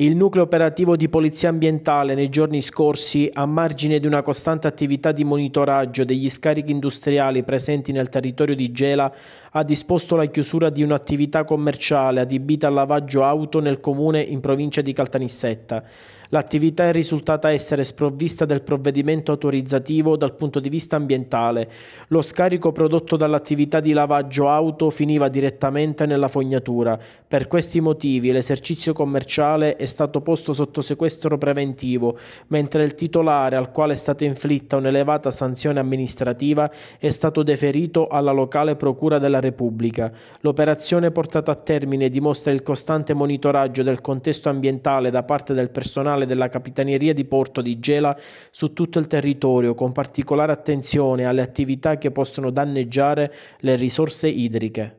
Il nucleo operativo di polizia ambientale nei giorni scorsi, a margine di una costante attività di monitoraggio degli scarichi industriali presenti nel territorio di Gela, ha disposto la chiusura di un'attività commerciale adibita al lavaggio auto nel comune in provincia di Caltanissetta. L'attività è risultata essere sprovvista del provvedimento autorizzativo dal punto di vista ambientale. Lo scarico prodotto dall'attività di lavaggio auto finiva direttamente nella fognatura. Per questi motivi l'esercizio commerciale è stato posto sotto sequestro preventivo, mentre il titolare al quale è stata inflitta un'elevata sanzione amministrativa è stato deferito alla locale Procura della Repubblica. L'operazione portata a termine dimostra il costante monitoraggio del contesto ambientale da parte del personale della Capitaneria di Porto di Gela su tutto il territorio, con particolare attenzione alle attività che possono danneggiare le risorse idriche.